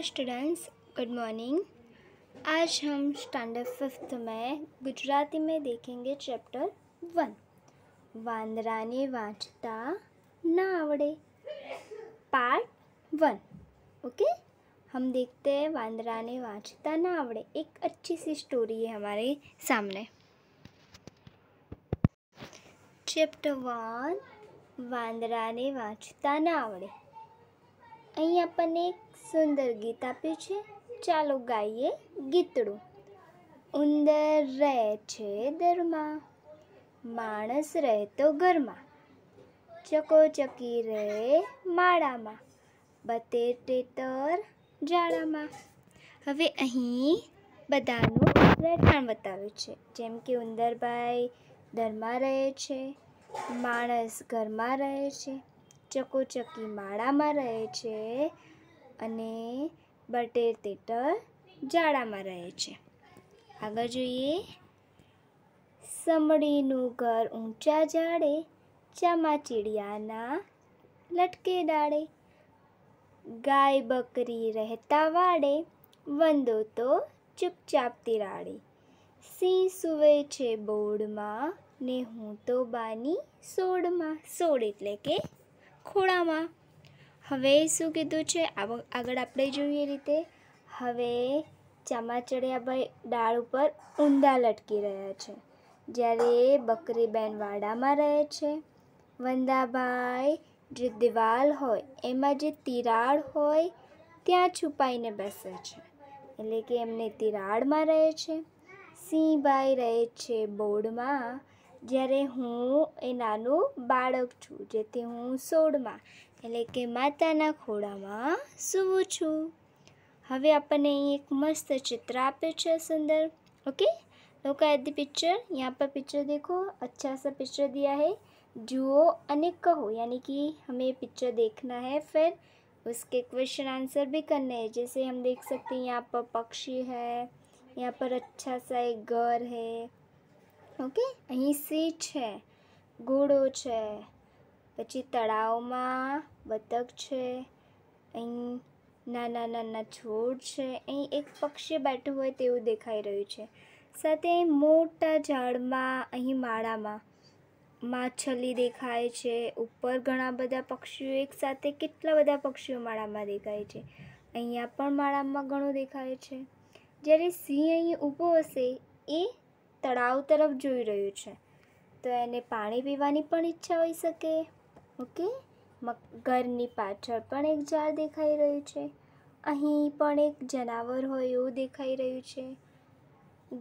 students good morning आज हम standard fifth में गुजराती में देखेंगे चैप्टर वन ने वाँचता ना आवड़े पार्ट वन ओके हम देखते हैं ने वाँचता ना आवड़े एक अच्छी सी स्टोरी है हमारे सामने चैप्टर वन ने वाँचता ना आवड़े अपन एक સુંદર ગીત આપ્યું છે ચાલો ગાઈએ ગીતડું ઉંદર રહે છે દરમાં માણસ રહેતો ઘરમાં ચકોચકી રહે માળામાં બતે ટેતર જાળામાં હવે અહીં બધાનું રહેઠાણ બતાવ્યું છે જેમ કે ઉંદરભાઈ દરમાં રહે છે માણસ ઘરમાં રહે છે ચકોચકી માળામાં રહે છે અને બટેર તેટર જાડામાં રહે છે આગળ જોઈએ સમડીનું ઘર ઊંચા જાડે ચામાચીડિયાના લટકે ડાળે ગાય બકરી રહેતા વાડે વંદો તો ચૂપચાપ તિરાડે સિંહ સુવે છે બોર્ડમાં ને હું તો બાની સોડમાં સોડ એટલે કે ખોળામાં હવે શું કીધું છે આગળ આપણે જોઈએ રીતે હવે ચામાચડિયાભાઈ ડાળ ઉપર ઊંડા લટકી રહ્યા છે જ્યારે બકરીબેન વાડામાં રહે છે વંદાભાઈ જે દિવાલ હોય એમાં જે તિરાડ હોય ત્યાં છુપાઈને બેસે છે એટલે કે એમને તિરાડમાં રહે છે સિંહભાઈ રહે છે બોર્ડમાં જ્યારે હું એ નાનું બાળક છું જેથી હું સોળમાં એટલે કે માતાના खोड़ा સૂવું છું હવે આપણને અહીં એક મસ્ત चित्र આપે છે सुंदर ओके लोक एट द पिक्चर यहाँ पर पिक्चर देखो अच्छा सा पिक्चर दिया है जुओ અને કહો यानी कि हमें पिक्चर देखना है फिर उसके क्वेश्चन आंसर भी करने हैं जैसे हम देख सकते हैं यहाँ पर पक्षी है यहाँ पर अच्छा सा एक घर है ओके અહીં સીટ છે ઘોડો છે પછી તળાવમાં બતક છે અહીં નાના નાના છોડ છે અહીં એક પક્ષી બેઠું હોય તેવું દેખાઈ રહ્યું છે સાથે મોટા ઝાડમાં અહીં માળામાં માછલી દેખાય છે ઉપર ઘણા બધા પક્ષીઓ એકસાથે કેટલા બધા પક્ષીઓ માળામાં દેખાય છે અહીંયા પણ માળામાં ઘણું દેખાય છે જ્યારે સિંહ અહીં ઊભો હશે એ તળાવ તરફ જોઈ રહ્યું છે તો એને પાણી પીવાની પણ ઈચ્છા હોઈ શકે ઓકે ઘરની પાછળ પણ એક ઝાડ દેખાઈ રહ્યું છે અહીં પણ એક જનાવર હોય એવું દેખાઈ રહ્યું છે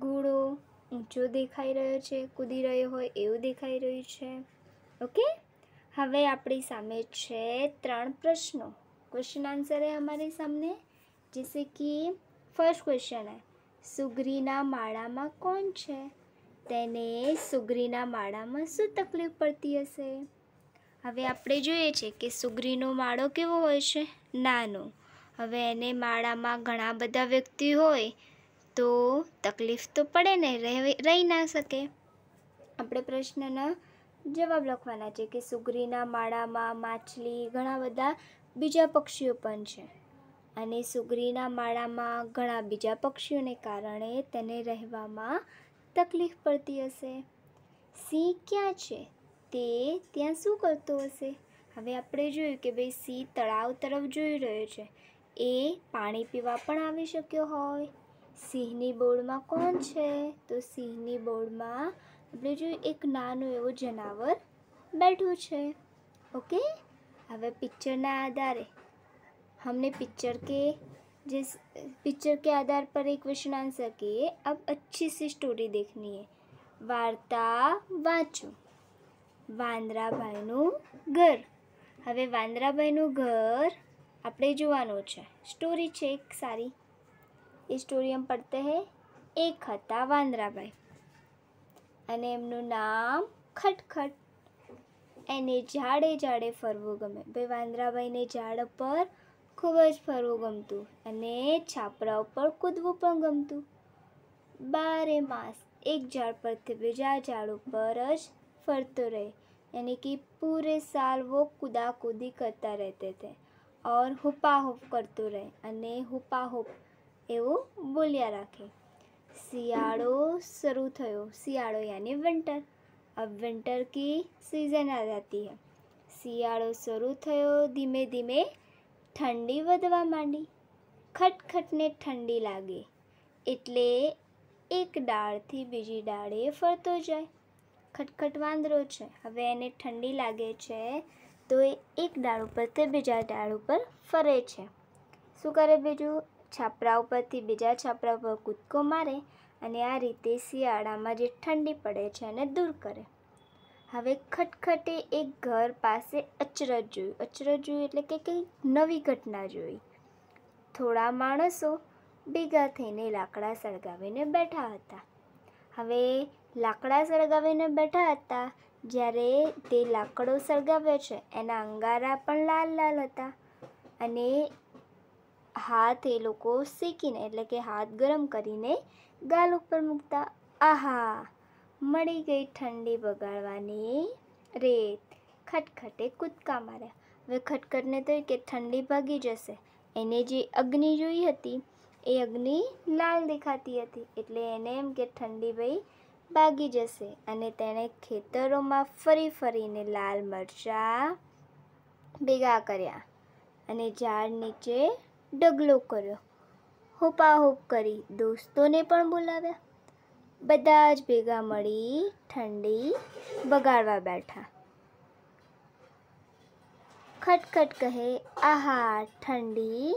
ઘોડો ઊંચો દેખાઈ રહ્યો છે કૂદી રહ્યો હોય એવું દેખાઈ રહ્યું છે ઓકે હવે આપણી સામે છે ત્રણ પ્રશ્નો ક્વેશ્ચન આન્સર હે હમારી સામને જૈસે કે ફર્સ્ટ ક્વેશ્ચન હે સુગરીના માળામાં કોણ છે તેને સુગરીના માળામાં શું તકલીફ પડતી હશે હવે આપણે જોઈએ છે કે સુગ્રીનો માળો કેવો હોય છે નાનો હવે એને માળામાં ઘણા બધા વ્યક્તિ હોય તો તકલીફ તો પડે ને રહી ના શકે આપણે પ્રશ્નના જવાબ લખવાના છે કે સુગ્રીના માળામાં માછલી ઘણા બધા બીજા પક્ષીઓ પણ છે અને સુગ્રીના માળામાં ઘણા બીજા પક્ષીઓને કારણે તેને રહેવામાં તકલીફ પડતી હશે સિંહ ક્યાં છે તે ત્યાં શું કરતો હશે હવે આપણે જોયું કે ભાઈ સિંહ તળાવ તરફ જોઈ રહ્યો છે એ પાણી પીવા પણ આવી શક્યો હોય સિંહની બોર્ડમાં કોણ છે તો સિંહની બોર્ડમાં આપણે જોયું એક નાનું એવો જનાવર બેઠું છે ઓકે હવે પિક્ચરના આધારે હમને પિક્ચર કે જે પિક્ચર કે આધાર પર એક क्वेश्चन आंसर किए अब અચ્છી સી સ્ટોરી देखनी है वार्ता वाँचो વાંદરાભાઈનું ઘર હવે વાંદરાભાઈનું ઘર આપણે જોવાનું છે સ્ટોરી છે એક સારી એ સ્ટોરી એમ પડતે હે એક હતા વાંદરાભાઈ અને એમનું નામ ખટખટ એને ઝાડે ઝાડે ફરવું ગમે ભાઈ વાંદરાભાઈને ઝાડ પર ખૂબ જ ફરવું ગમતું અને છાપરા ઉપર કૂદવું પણ ગમતું બારે માસ એક ઝાડ પરથી બીજા ઝાડ ઉપર જ ફરતો રહે यानी कि पूरे साल वो कूदा कूदी કરતા રહેતે થે और हुपा हुप કરતું રહે અને હુપા હુપ એવું બોલ્યા રાખે શિયાળો શરૂ થયો શિયાળો યાની વિન્ટર અબ વિન્ટર કી સિઝન આ જાતી હે શિયાળો શરૂ થયો ધીમે ધીમે ઠંડી વધવા માંડી ખટખટને ઠંડી લાગે એટલે એક ડાળથી બીજી ડાળે ફરતો જાય ખટખટ વાંદરો છે હવે એને ઠંડી લાગે છે તો એ એક ડાળ ઉપરથી બીજા ડાળ ઉપર ફરે છે શું કરે બીજું છાપરા ઉપરથી બીજા છાપરા ઉપર કૂદકો મારે અને આ રીતે શિયાળામાં જે ઠંડી પડે છે એને દૂર કરે હવે ખટખટે એક ઘર પાસે અચરજ જોયું અચરજ જોયું એટલે કે કંઈક નવી ઘટના જોઈ થોડા માણસો ભેગા થઈને લાકડા સળગાવીને બેઠા હતા હવે લાકડા સળગાવીને બેઠા હતા જ્યારે તે લાકડો સળગાવે છે એના અંગારા પણ લાલ લાલ હતા અને હાથ એ લોકો શેકીને એટલે કે હાથ ગરમ કરીને ગાલ ઉપર મૂકતા આહા મળી ગઈ ઠંડી બગાડવાની રેત ખટખટે કૂદકા માર્યા હવે ખટખટને તો કે ઠંડી ભાગી જશે એને જે અગ્નિ જોઈ હતી એ અગ્નિ લાલ દેખાતી હતી એટલે એને એમ કે ઠંડી ભાઈ બાગી જશે અને તેણે ખેતરોમાં ફરી ફરીને લાલ મરચાં ભેગા કર્યા અને ઝાડ નીચે ડગલો કર્યો હુપાહુપ કરી દોસ્તોને પણ બોલાવ્યા બધા જ ભેગા મળી ઠંડી બગાડવા બેઠા ખટખટ કહે આહા ઠંડી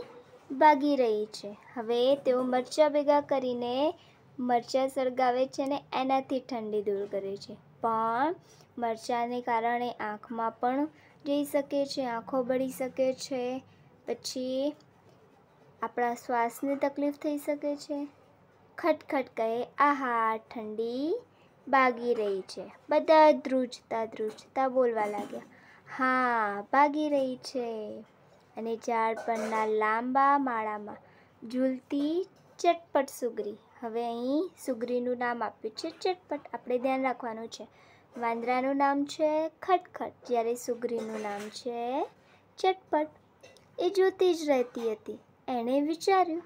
ભાગી રહી છે હવે તેઓ મરચાં ભેગા કરીને મરચાં સળગાવે છે ને એનાથી ઠંડી દૂર કરે છે પણ મરચાંને કારણે આંખમાં પણ જઈ શકે છે આંખો બળી શકે છે પછી આપણા શ્વાસને તકલીફ થઈ શકે છે ખટખટ કહે આહા ઠંડી ભાગી રહી છે બધા ધ્રુજતા ધ્રુજતા બોલવા લાગ્યા હા ભાગી રહી છે અને ઝાડ પરના લાંબા માળામાં ઝૂલતી ચટપટ સુગરી હવે અહીં સુગ્રીનું નામ આપ્યું છે ચટપટ આપણે ધ્યાન રાખવાનું છે વાંદરાનું નામ છે ખટખટ જ્યારે સુગ્રીનું નામ છે ચટપટ એ જોતી જ રહેતી હતી એણે વિચાર્યું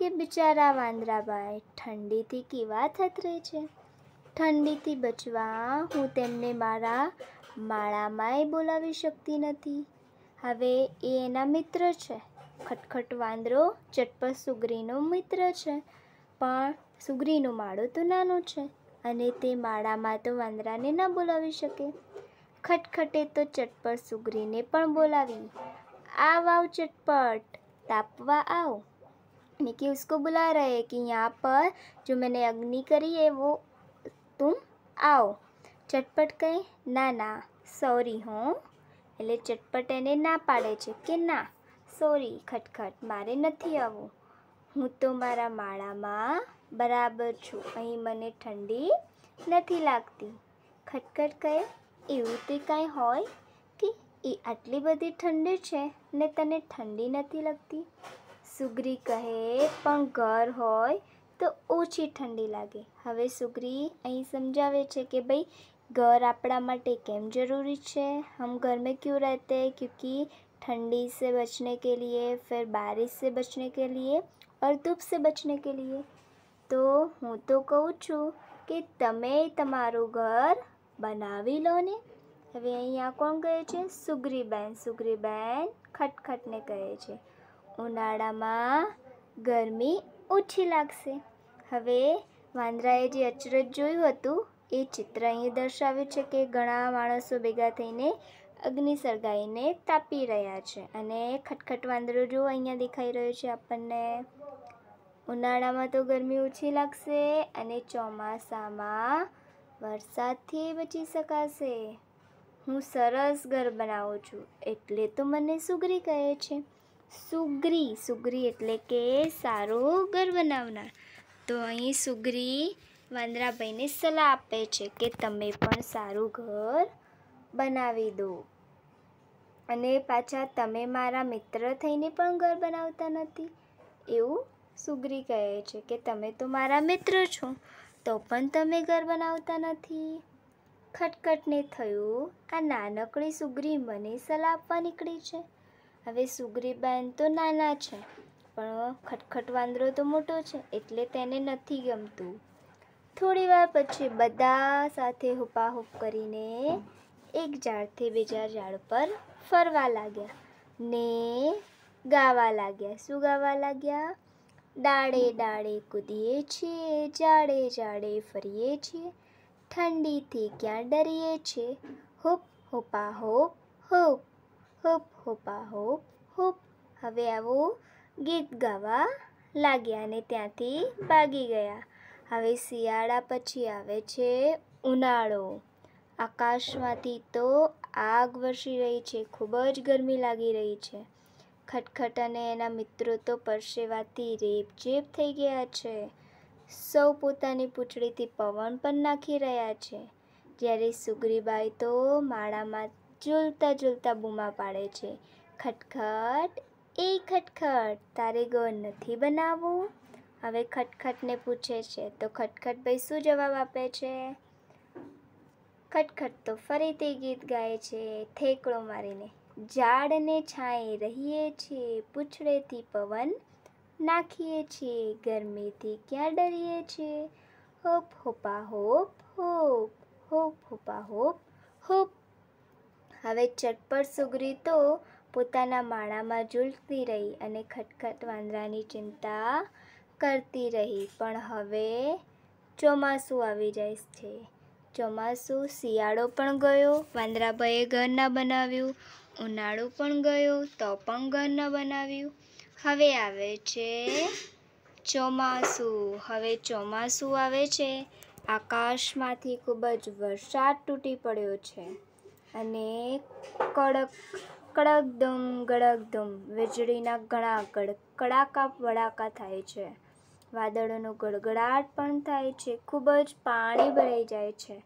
કે બિચારા વાંદરાભાઈ ઠંડીથી કેવા થતરે છે ઠંડીથી બચવા હું તેમને મારા માળામાંય બોલાવી શકતી નથી હવે એ એના મિત્ર છે ખટખટ વાંદરો ચટપટ સુગ્રીનો મિત્ર છે પણ સુગ્રીનો માળો તો નાનો છે અને તે માળામાં તો વાંદરાને ન બોલાવી શકે ખટખટે તો ચટપટ સુગ્રીને પણ બોલાવી આવ આવ ચટપટ તાપવા આવો निकी उसको बुला रहे कि यहाँ पर जो मैंने अग्नि करी है वो તું આવ ચટપટ કહે ના ના સોરી હું એટલે ચટપટ એને ના પાડે છે કે ના સોરી ખટખટ મારે નથી આવવું હું તો મારા માળામાં बराबर छू मैं ठंडी नहीं लगती खटखट कहे एवं कहीं हो आटली बड़ी ठंड है ने ते ठंडी नहीं लगती सुगरी कहे पं हो तो ओछी ठंडी लगे हमें सुगरी अं समझा कि भाई घर आप केम जरूरी है हम घर में क्यों रहते हैं क्योंकि ठंडी से बचने के लिए फिर बारिश से बचने के लिए और धूप से बचने के लिए તો હું તો કહું છું કે તમે તમારું ઘર બનાવી લો ને હવે અહીંયા કોણ કહે છે સુગરીબેન સુગરીબેન ખટખટને કહે છે ઉનાળામાં ગરમી ઓછી લાગશે હવે વાંદરાએ જે અચરજ જોયું હતું એ ચિત્ર અહીં દર્શાવ્યું છે કે ઘણા માણસો ભેગા થઈને અગ્નિ સળગાવીને તાપી રહ્યા છે અને ખટખટ વાંદરો જો અહીંયા દેખાઈ રહ્યો છે આપણને ઉનાળામાં તો ગરમી ઓછી લાગશે અને ચોમાસામાં વરસાદથી બચી શકાશે હું સરસ ઘર બનાવું છું એટલે તો મને સુગરી કહે છે સુગરી સુગરી એટલે કે સારું ઘર બનાવનાર તો અહીં સુગરી વાંદરાભાઈને સલાહ આપે છે કે તમે પણ સારું ઘર બનાવી દો અને પાછા તમે મારા મિત્ર થઈને પણ ઘર બનાવતા નથી એવું સુગ્રી કહે છે કે તમે તો મારા મિત્ર છો તો પણ તમે ઘર બનાવતા નથી ખટખટને થયું આ નાનકડી સુગ્રી મને સલાહ આપવા નીકળી છે હવે સુગ્રીબેન તો નાના છે પણ ખટખટ વાંદરો તો મોટો છે એટલે તેને નથી ગમતું થોડી વાર પછી બધા સાથે હુપાહુપ કરીને એક ઝાડથી બીજા ઝાડ પર ફરવા લાગ્યા ને ગાવા લાગ્યા શું ગાવા લાગ્યા ડાળે ડાળે કૂદીએ છીએ જાડે જાડે ફરીએ છીએ ઠંડીથી ક્યાં ડરીએ છીએ હોપ હોપા હોપ હોપ હોપ હોપા હોપ હોપ હવે આવું ગીત ગાવા લાગ્યા અને ત્યાંથી ભાગી ગયા હવે શિયાળા પછી આવે છે ઉનાળો આકાશમાંથી તો આગ વરસી રહી છે ખૂબ જ ગરમી લાગી રહી છે ખટખટ અને એના મિત્રો તો પરસેવાથી રેબજેબ થઈ ગયા છે સૌ પોતાની પૂંછડીથી પવન પણ નાખી રહ્યા છે જ્યારે સુગ્રીબાઈ તો માળામાં ઝૂલતા ઝૂલતા બૂમા પાડે છે ખટખટ એ ખટખટ તારે ગોળ નથી બનાવવું હવે ખટખટને પૂછે છે તો ખટખટ ભાઈ શું જવાબ આપે છે ખટખટ તો ફરીથી ગીત ગાય છે થેકડો મારીને ઝાડને છાંય રહીએ છીએ પૂછડેથી પવન નાખીએ છીએ ગરમીથી ક્યાં ડરીએ છીએ હોપ હોપા હોપ હોપ હોપ હોપા હોપ હોપ હવે ચટપટ સુગરી તો પોતાના માળામાં ઝૂલતી રહી અને ખટખટ વાંદરાની ચિંતા કરતી રહી પણ હવે ચોમાસું આવી જાય છે ચોમાસું શિયાળો પણ ગયો વાંદરાભાઈએ ઘર ના બનાવ્યું ઉનાળો પણ ગયું તો પણ ઘર ન બનાવ્યું હવે આવે છે ચોમાસું હવે ચોમાસું આવે છે આકાશમાંથી ખૂબ જ વરસાદ તૂટી પડ્યો છે અને કડક કડકદમ ગડકદમ વીજળીના ઘણા કડાકા વડાકા થાય છે વાદળોનો ગડગડાટ પણ થાય છે ખૂબ જ પાણી ભરાઈ જાય છે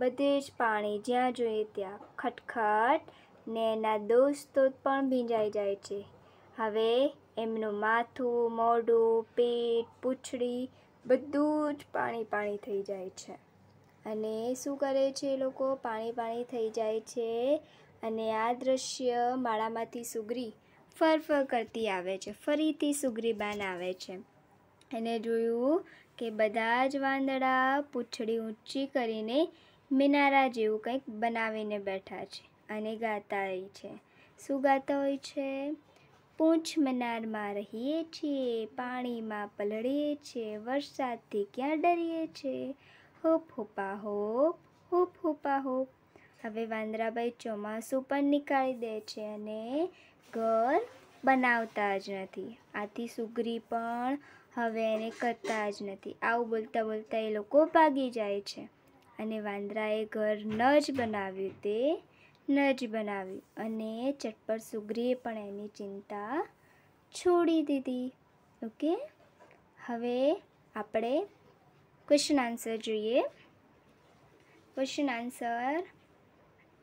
બધે જ પાણી જ્યાં જોઈએ ત્યાં ખટખટ ને એના દોસ્તો પણ ભીંજાઈ જાય છે હવે એમનું માથું મોઢું પેટ પૂંછડી બધું જ પાણી પાણી થઈ જાય છે અને શું કરે છે એ લોકો પાણી પાણી થઈ જાય છે અને આ દ્રશ્ય માળામાંથી સુગરી ફરફર કરતી આવે છે ફરીથી સુગરીબાન આવે છે એને જોયું કે બધા જ વાંદડા પૂંછડી ઊંચી કરીને મિનારા જેવું કંઈક બનાવીને બેઠા છે અને ગાતા હોય છે શું ગાતા હોય છે પૂંછ મનારમાં રહીએ છીએ પાણીમાં પલળીએ છીએ વરસાદથી ક્યાં ડરીએ છીએ હોપ હોપા હોપ હોપ હોપા હોપ હવે વાંદરાભાઈ ચોમાસું પણ નીકાળી દે છે અને ઘર બનાવતા જ નથી આથી સુગરી પણ હવે એને કરતા જ નથી આવું બોલતા બોલતા એ લોકો ભાગી જાય છે અને વાંદરાએ ઘર ન જ બનાવ્યું તે નજ બનાવી અને ચટપટ સુગ્રીએ પણ એની ચિંતા છોડી દીધી ઓકે હવે આપણે ક્વેશ્ચન આન્સર જોઈએ ક્વેશ્ચન આન્સર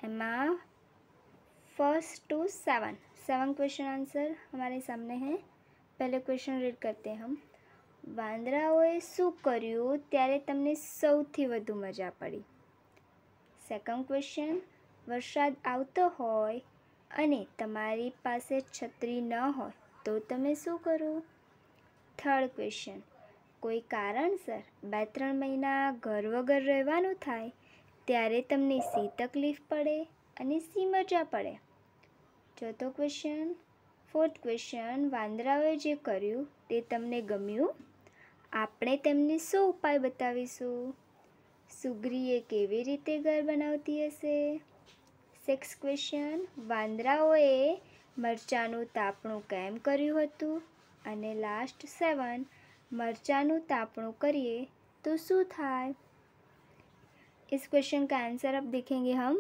એમાં first two seven seven question answer हमारे सामने હે पहले ક્વેશ્ચન રીડ કરતે હમ વાંદરાઓએ શું કર્યું ત્યારે તમને સૌથી વધુ મજા પડી સેકન્ડ ક્વેશ્ચન વરસાદ આવતો હોય અને તમારી પાસે છત્રી ન હોય તો તમે શું કરો થર્ડ ક્વેશ્ચન કોઈ કારણસર બે ત્રણ મહિના ઘર વગર રહેવાનું થાય ત્યારે તમને સી તકલીફ પડે અને સી મજા પડે ચોથો ક્વેશ્ચન ફોર્થ ક્વેશ્ચન વાંદરાઓએ જે કર્યું તે તમને ગમ્યું આપણે તેમને શું ઉપાય બતાવીશું સુગ્રીએ કેવી રીતે ઘર બનાવતી હશે સિક્સ ક્વેશ્ચન વાંદરાઓએ મરચાનું તાપણું કેમ કર્યું હતું અને લાસ્ટ સેવન મરચાનું તાપણું કરીએ તો શું થાય इस ક્વેશ્ચન का આન્સર अब देखेंगे હમ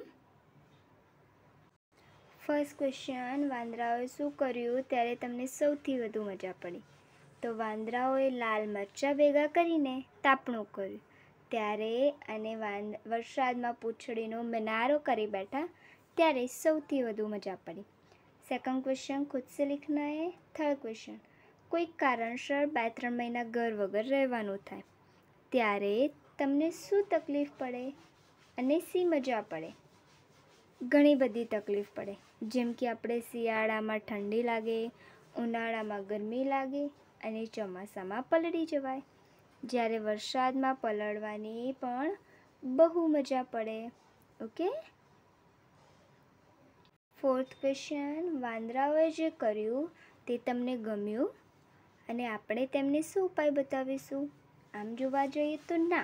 ફર્સ્ટ ક્વેશ્ચન વાંદરાઓએ શું કર્યું ત્યારે તમને સૌથી વધુ મજા પડી તો વાંદરાઓએ લાલ મરચાં ભેગા કરીને તાપણું કર્યું ત્યારે અને વાંદ વરસાદમાં પૂંછડીનો મિનારો કરી બેઠા ત્યારે સૌથી વધુ મજા પડી સેકન્ડ ક્વેશ્ચન ખુદસે સે લિખના હે થર્ડ ક્વેશ્ચન કોઈ કારણસર બે ત્રણ મહિના ઘર વગર રહેવાનું થાય ત્યારે તમને શું તકલીફ પડે અને સી મજા પડે ઘણી બધી તકલીફ પડે જેમ કે આપણે શિયાળામાં ઠંડી લાગે ઉનાળામાં ગરમી લાગે અને ચોમાસામાં પલળી જવાય જ્યારે વરસાદમાં પલળવાની પણ બહુ મજા પડે ઓકે ફોર્થ ક્વેશ્ચન વાંદરાઓએ જે કર્યું તે તમને ગમ્યું અને આપણે તેમને શું ઉપાય બતાવીશું આમ જોવા જઈએ તો ના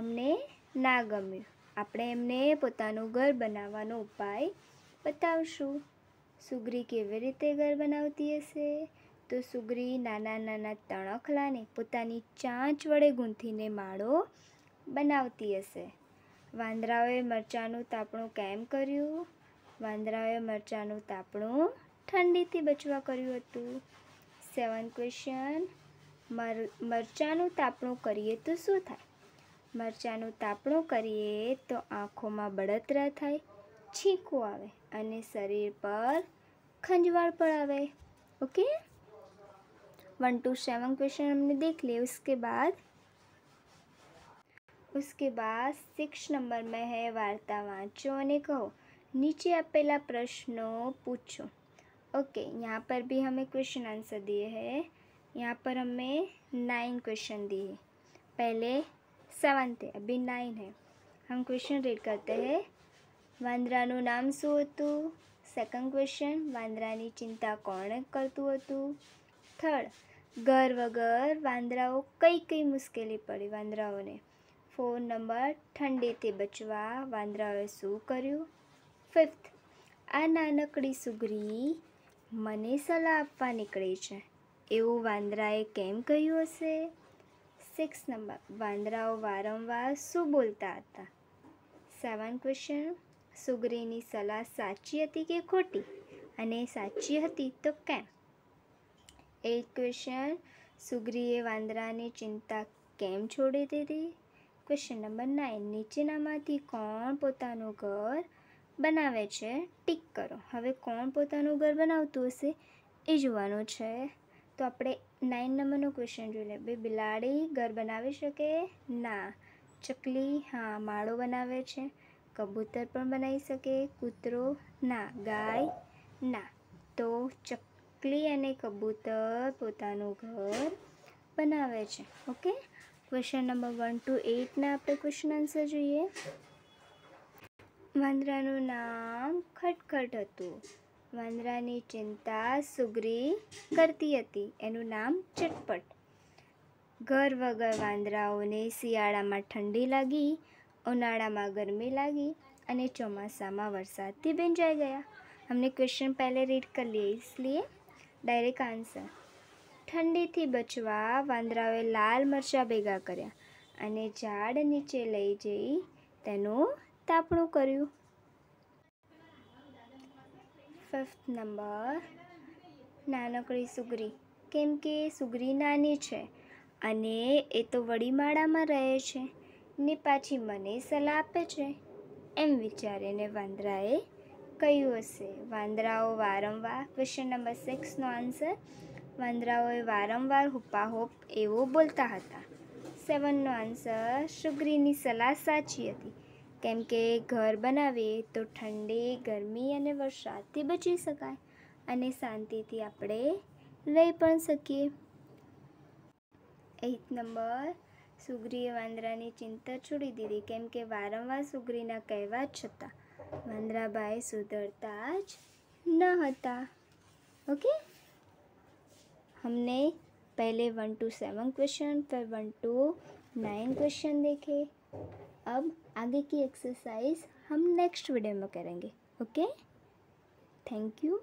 અમને ના ગમ્યું આપણે એમને પોતાનું ઘર બનાવવાનો ઉપાય બતાવશું સુગરી કેવી રીતે ઘર બનાવતી હશે તો સુગરી નાના નાના તણખલાને પોતાની ચાંચ વડે ગૂંથીને માળો બનાવતી હશે વાંદરાઓએ મરચાંનું તાપણું કેમ કર્યું વાંદરાઓએ મરચાંનું તાપણું ઠંડીથી બચવા કર્યું હતું સેવન ક્વેશ્ચન મર મરચાંનું તાપણું કરીએ તો શું થાય મરચાંનું તાપણું કરીએ તો આંખોમાં બળતરા થાય છીંકો આવે અને શરીર પર ખંજવાળ પણ આવે okay one two seven question हमने देख लिए उसके बाद उसके બાદ સિક્સ નંબર મેં હે વાર્તા વાંચો અને કહો नीचे आप प्रश्नों पूछो ओके यहाँ पर भी हमें क्वेश्चन आंसर दिए हैं यहाँ पर हमें नाइन क्वेश्चन दिए पहले सेवन थे अभी नाइन है हम क्वेश्चन रीड करते हैं वंद्रानु नाम शूतु सेकंड क्वेश्चन वंद्रा चिंता कौन करतु होतू थर्ड घर वगर वंदराओ कई कई मुश्किल पड़ी वंद्राओ ने फोन नंबर ठंडी थी बचवा वंद्राओं शू करू ફિફ્થ આ નાનકડી સુગરી મને સલાહ આપવા નીકળે છે એવું વાંદરાએ કેમ કહ્યું હશે સિક્સ નંબર વાંદરાઓ વારંવાર શું બોલતા હતા સેવન ક્વેશ્ચન સુગરીની સલાહ સાચી હતી કે ખોટી અને સાચી હતી તો કેમ એટ ક્વેશ્ચન સુગ્રીએ વાંદરાની ચિંતા કેમ છોડી દીધી ક્વેશ્ચન નંબર નાઇન નીચેનામાંથી કોણ પોતાનું ઘર બનાવે છે ટીક કરો હવે કોણ પોતાનું ઘર બનાવતું હશે એ જોવાનું છે તો આપણે નાઇન નંબરનો ક્વેશ્ચન જોઈ લે બે બિલાડી ઘર બનાવી શકે ના ચકલી હા માળો બનાવે છે કબૂતર પણ બનાવી શકે કૂતરો ના ગાય ના તો ચકલી અને કબૂતર પોતાનું ઘર બનાવે છે okay question number one two એટના આપણે ક્વેશ્ચન આન્સર જોઈએ વાંદરાનું નામ ખટખટ હતું વાંદરાની ચિંતા સુગરી કરતી હતી એનું નામ ચટપટ ઘર વગર વાંદરાઓને શિયાળામાં ઠંડી લાગી ઉનાળામાં ગરમી લાગી અને ચોમાસામાં વરસાદથી ભીંજાઈ ગયા અમને ક્વેશ્ચન પહેલે રીડ કરી लिए इसलिए ડાયરેક્ટ આન્સર ઠંડીથી બચવા વાંદરાઓએ લાલ મરચાં ભેગા કર્યા અને ઝાડ નીચે લઈ જઈ તેનું તાપણું કર્યું ફિફ્થ નંબર નાનકડી સુગરી કેમ કે સુગરી નાની છે અને એ તો વડીમાળામાં રહે છે ને પાછી મને સલાહ આપે છે એમ વિચારીને વાંદરાએ કહ્યું હશે વાંદરાઓ વારંવાર ક્વેશ્ચન નંબર સિક્સનો આન્સર વાંદરાઓએ વારંવાર હુપાહોપ એવો બોલતા હતા સેવનનો આન્સર સુગરીની સલાહ સાચી હતી કેમ કે ઘર બનાવીએ તો ઠંડી ગરમી અને વરસાદથી બચી શકાય અને શાંતિથી આપણે રહી પણ શકીએ એક નંબર સુગ્રીએ વાંદરાની ચિંતા છોડી દીધી કેમ કે વારંવાર સુગ્રીના કહેવા છતાં વાંદરાભાઈ સુધરતા જ ન હતા ઓકે हमने પહેલે વન ટુ સેવન ક્વેશ્ચન फिर વન ટુ નાઇન ક્વેશ્ચન દેખે अब आगे की एक्सरसाइज हम नेक्स्ट वीडियो में करेंगे ओके थैंक यू